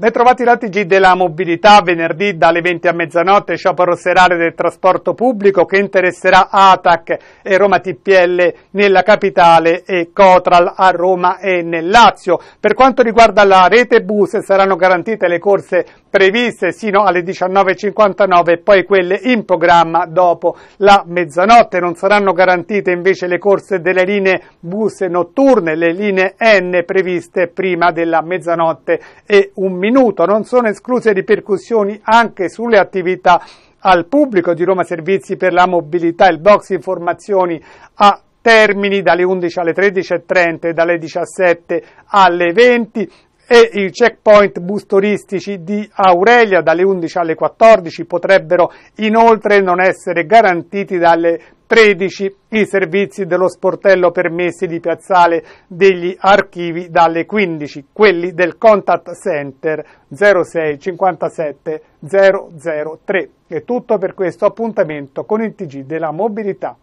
Ben trovati la TG della mobilità, venerdì dalle 20 a mezzanotte sciopero serale del trasporto pubblico che interesserà ATAC e Roma TPL nella capitale e Cotral a Roma e nel Lazio. Per quanto riguarda la rete bus saranno garantite le corse previste sino alle 19.59 e poi quelle in programma dopo la mezzanotte. Non saranno garantite invece le corse delle linee bus notturne, le linee N previste prima della mezzanotte e un minuto minuto, non sono escluse ripercussioni anche sulle attività al pubblico di Roma Servizi per la Mobilità, il box informazioni a termini dalle 11 alle 13.30 e dalle 17 alle 20 e i checkpoint bus turistici di Aurelia dalle 11 alle 14 potrebbero inoltre non essere garantiti dalle 13 i servizi dello sportello permessi di piazzale degli archivi dalle 15, quelli del contact center 06 57 003. È tutto per questo appuntamento con il TG della mobilità.